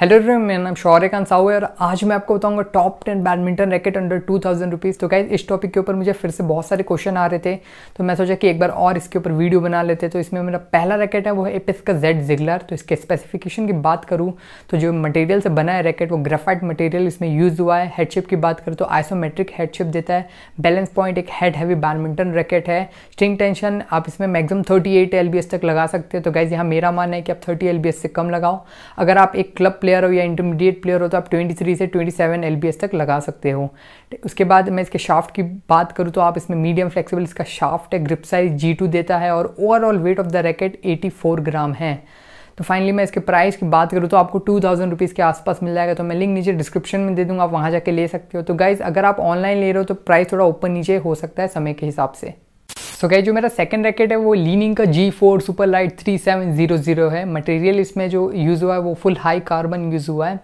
hello man मेरा नाम शौर्य खान साहू और आज मैं आपको बताऊंगा top ten badminton racket under two thousand rupees तो गाइज इस टॉपिक के ऊपर मुझे फिर से बहुत सारे क्वेश्चन आ रहे थे तो मैं सोचा कि एक बार और इसके ऊपर वीडियो बना लेते तो इसमें मेरा पहला रैकेट है वो है एपिस का जेड जिगलर तो इसके स्पेसिफिकेशन की बात करूँ तो जो मटेरियल से बना है रैकेट वो ग्रेफाइट मटेरियल इसमें यूज़ हुआ है हेडशिप की बात करूँ तो आइसोमेट्रिक हेडशिप देता है बैलेंस पॉइंट एक हेड हैवी बैडमिंटन रैकेट है स्ट्रिंग टेंशन आप इसमें मैक्सिमम थर्टी एट तक लगा सकते हो तो गाइज़ यहाँ मेरा मानना है कि आप थर्टी एल से कम लगाओ अगर आप एक क्लब प्लेयर हो या इंटरमीडिएट प्लेयर हो तो आप 23 से 27 सेवन तक लगा सकते हो उसके बाद मैं इसके शाफ्ट की बात करूँ तो आप इसमें मीडियम फ्लेक्सिबल इसका शाफ्ट है ग्रिप साइज जी देता है और overall weight of the racket 84 gram है तो फाइनली मैं इसके प्राइस की बात करूँ तो आपको टू थाउजेंड रुपीज़ के आसपास मिल जाएगा तो मैं लिंक नीचे डिस्क्रिप्शन में दे दूँगा आप वहाँ जाके ले सकते हो तो गाइज़ अगर आप ऑनलाइन ले रहे हो तो प्राइस थोड़ा ऊपर नीचे हो सकता है समय के हिसाब से सो तो क्या जो मेरा सेकंड रैकेट है वो लीनिंग का G four super light three seven zero zero है मटेरियल इसमें जो यूज़ हुआ है वो फुल हाई कार्बन यूज़ हुआ है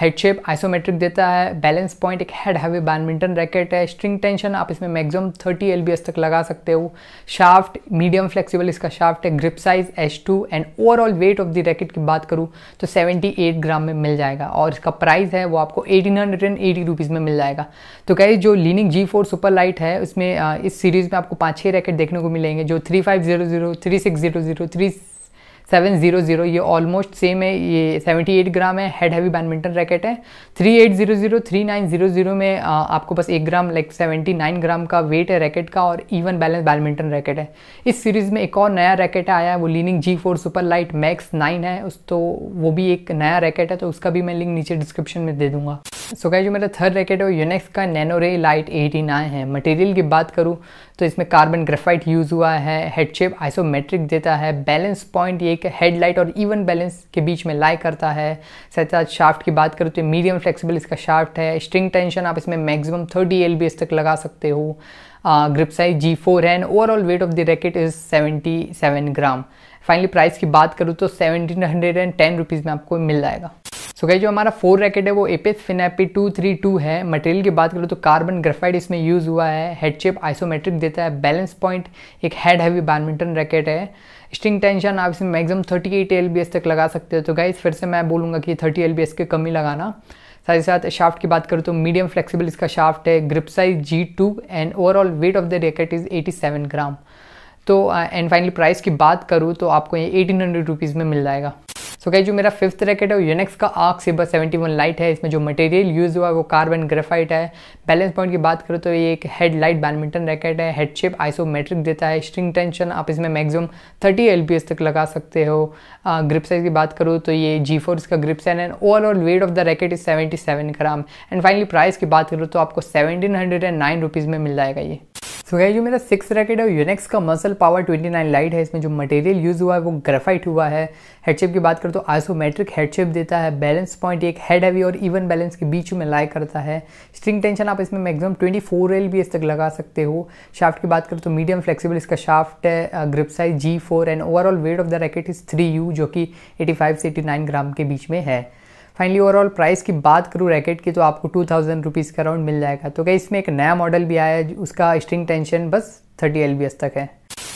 हेड शेप आइसोमेट्रिक देता है बैलेंस पॉइंट एक हेड हैवी बैडमिंटन रैकेट है स्ट्रिंग टेंशन आप इसमें मैक्सिमम 30 एल तक लगा सकते हो शाफ्ट मीडियम फ्लेक्सिबल इसका शाफ्ट है grip size H two and overall weight of the racket की बात करूँ तो 78 ग्राम में मिल जाएगा और इसका प्राइस है वो आपको एटीन हंड्रेड में मिल जाएगा तो कहीं जो LiNing G four super light है उसमें इस सीरीज़ में आपको पाँच छः रैकेट देखने को मिलेंगे जो three five zero zero three six zero zero three seven zero zero ये ऑलमोस्ट सेम है ये सेवेंटी एट ग्राम है हेड हैवी बैडमिंटन रैकेट है three eight zero zero three nine zero zero में आ, आपको बस एक gram like seventy nine gram का वेट है रैकेट का और इवन बैलेंस बैडमिंटन रैकेट है इस सीरीज़ में एक और नया रैकेट आया है वो LiNing G four super light max nine है उस तो वो भी एक नया रैकेट है तो उसका भी मैं लिंक नीचे डिस्क्रिप्शन में दे दूंगा सो गाइस जो मेरा थर्ड रैकेट है वो यूनेक्स का नैनो रे लाइट 89 है मटेरियल की बात करूँ तो इसमें कार्बन ग्रेफाइट यूज़ हुआ है हेडशेप आइसोमेट्रिक देता है बैलेंस पॉइंट एक एक हेडलाइट और इवन बैलेंस के बीच में लाई करता है साथ साथ शाफ्ट की बात करूँ तो मीडियम फ्लेक्सिबल इसका शाफ्ट है स्ट्रिंग टेंशन आप इसमें मैक्सिमम थर्टी एल तक लगा सकते हो ग्रिप साइज जी फोर है and overall weight of the racket is seven gram finally price की बात करूँ तो seventeen hundred and ten rupees में आपको मिल जाएगा सो so, जो हमारा फोर रैकेट है वो Apacs Finapi two three two है मटेरियल की बात करो तो कार्बन ग्रेफाइट इसमें यूज़ हुआ है हेड शेप आइसोमेट्रिक देता है बैलेंस पॉइंट एक हेड हैवी बैडमिंटन रैकेट है स्ट्रिंग टेंशन आप इसमें मैक्सिमम 38 एट तक लगा सकते हो तो गाइज फिर से मैं बोलूँगा कि 30 एल के कमी लगाना साथ ही साथ शाफ्ट की बात करूँ तो मीडियम फ्लेक्सिबल इसका शाफ्ट है grip size G two and overall weight of the racket is 87 gram तो एंड फाइनली प्राइस की बात करूँ तो आपको ये एटीन हंड्रेड रुपीज़ में मिल जाएगा सो so, जो मेरा फिफ्थ रैकेट है वो यूनेक्स का आर्क सिबर वन लाइट है इसमें जो मटेरियल यूज़ हुआ है वो कार्बन ग्रेफाइट है बैलेंस पॉइंट की बात करो तो ये एक हेड लाइट बैडमिंटन रैकेट है हेड शेप आइसोमेट्रिक देता है स्ट्रिंग टेंशन आप इसमें मैक्सिमम थर्टी एल तक लगा सकते हो ग्रिप साइज की बात करूँ तो ये जी फोर तो इसका grip size and overall weight of the racket is seventy gram and finally price की बात करूँ तो आपको seventeen hundred and nine rupees में मिल जाएगा ये सो तो so, जो मेरा सिक्स रैकेट है यूनेक्स का मसल पावर 29 लाइट है इसमें जो मटेरियल यूज़ हुआ है वो ग्रेफाइट हुआ है हेडशेप की बात करें तो आइसोमेट्रिक हेडशेप देता है बैलेंस पॉइंट एक हेड हैवी और इवन बैलेंस के बीच में लाई करता है स्ट्रिंग टेंशन आप इसमें मैक्सिमम 24 फोर भी इस तक लगा सकते हो शाफ्ट की बात करें तो मीडियम फ्लेक्सीबल इसका शाफ्ट है grip size G and overall weight of the racket is three जो कि एटी से एटी ग्राम के बीच में है फाइनली ओवरऑल प्राइस की बात करूँ रैकेट की तो आपको टू थाउजेंड रुपीज़ का राउंड मिल जाएगा तो क्या इसमें एक नया मॉडल भी आया है उसका स्ट्रिंग टेंशन बस थर्टी एल तक है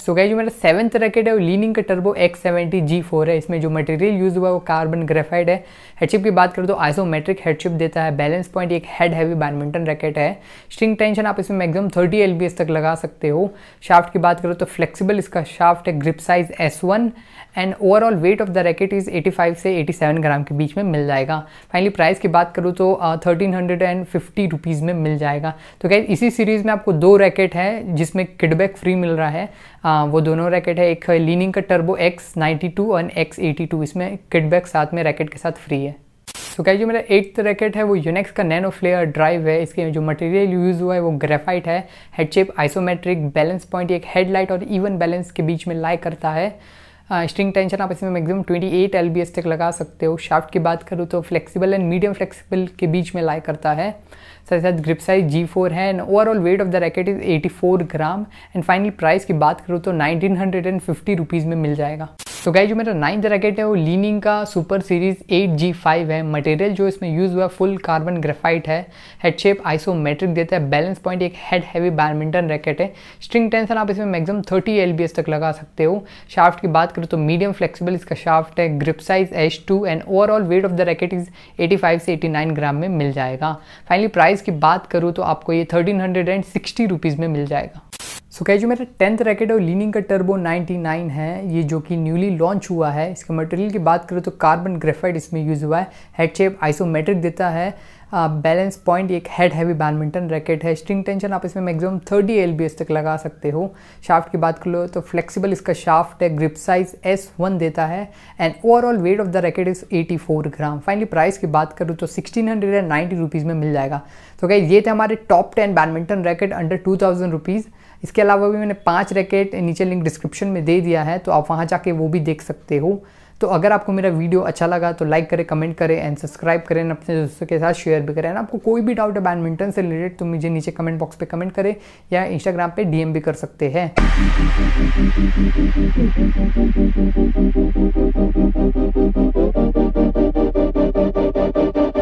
सो so गाइज जो मेरा सेवंथ रैकेट है वो लीनिंग का turbo X seventy G four है इसमें जो मटेरियल यूज हुआ है वो कार्बन ग्रेफाइड है हेडशिप की बात करें तो आइसोमेट्रिक हेडशिप देता है बैलेंस पॉइंट एक हेड हैवी बैडमिंटन रैकेट है स्ट्रिंग टेंशन आप इसमें मैक्सिमम थर्टी एल तक लगा सकते हो शाफ्ट की बात करो तो फ्लेक्सिबल इसका शाफ्ट है grip size S one and overall weight of the racket is 85 से 87 ग्राम के बीच में मिल जाएगा फाइनली प्राइस की बात करूँ तो thirteen hundred and fifty rupees में मिल जाएगा तो क्या इसी सीरीज़ में आपको दो रैकेट है जिसमें किडबैक फ्री मिल रहा है हाँ, वो दोनों रैकेट है एक लीनिंग का टर्बो एक्स नाइन्टी टू और एक्स एटी टू इसमें किटबैक साथ में रैकेट के साथ फ्री है सो क्या जो मेरा एट्थ रैकेट है वो यूनेक्स का नैनो फ्लेयर ड्राइव है इसके जो मटेरियल यूज़ हुआ है वो ग्रेफाइट है हेडशेप आइसोमेट्रिक बैलेंस पॉइंट एक हेडलाइट और इवन बैलेंस के बीच में लाई करता है स्ट्रिंग हाँ, टेंशन आप इसमें मैक्सिमम 28 एल तक लगा सकते हो शाफ्ट की बात करूँ तो फ्लेक्सिबल एंड मीडियम फ्लेक्सिबल के बीच में लाइक करता है साथ साथ ग्रिप साइज जी फोर है and overall weight of the racket is 84 gram and finally price की बात करूँ तो नाइनटीन हंड्रेड में मिल जाएगा तो गाइज जो मेरा नाइन्थ रैकेट है वो लीनिंग का सुपर सीरीज 8G5 है मटेरियल जो इसमें यूज़ हुआ फुल कार्बन ग्रेफाइट है हेड शेप आइसोमेट्रिक देता है बैलेंस पॉइंट एक हेड हैवी बैडमिंटन रैकेट है स्ट्रिंग टेंशन आप इसमें मैक्सिमम 30 एल तक लगा सकते हो शाफ्ट की बात करूँ तो मीडियम फ्लेक्सिबल इसका शाफ्ट है grip size H and overall weight of the racket is eighty से एटी ग्राम में मिल जाएगा फाइनली प्राइस की बात करूँ तो आपको ये थर्टीन हंड्रेड में मिल जाएगा सो क्या जो मेरा टेंथ रैकेट और लीनिंग का टर्बो 99 है ये जो कि न्यूली लॉन्च हुआ है इसके मटेरियल की बात करें तो कार्बन ग्रेफाइट इसमें यूज़ हुआ है हेड शेप आइसोमेट्रिक देता है बैलेंस पॉइंट एक हेड हैवी बैडमिंटन रैकेट है स्ट्रिंग टेंशन आप इसमें मैक्सिमम 30 एल तक लगा सकते हो शाफ्ट की बात कर लो तो फ्लेक्सिबल इसका शाफ्ट है ग्रिप साइज एस वन देता है and overall weight of the racket is 84 gram finally price की बात करूँ तो sixteen hundred and ninety rupees में मिल जाएगा तो क्या ये थे हमारे top ten badminton racket under two thousand rupees इसके अलावा भी मैंने पाँच रैकेट नीचे लिंक डिस्क्रिप्शन में दे दिया है तो आप वहाँ जाके वो भी देख सकते हो तो अगर आपको मेरा वीडियो अच्छा लगा तो लाइक करें कमेंट करें एंड सब्सक्राइब करें अपने दोस्तों के साथ शेयर भी करें आपको कोई भी डाउट है बैडमिंटन से रिलेटेड तो मुझे नीचे कमेंट बॉक्स पे कमेंट करें या इंस्टाग्राम पे डीएम भी कर सकते हैं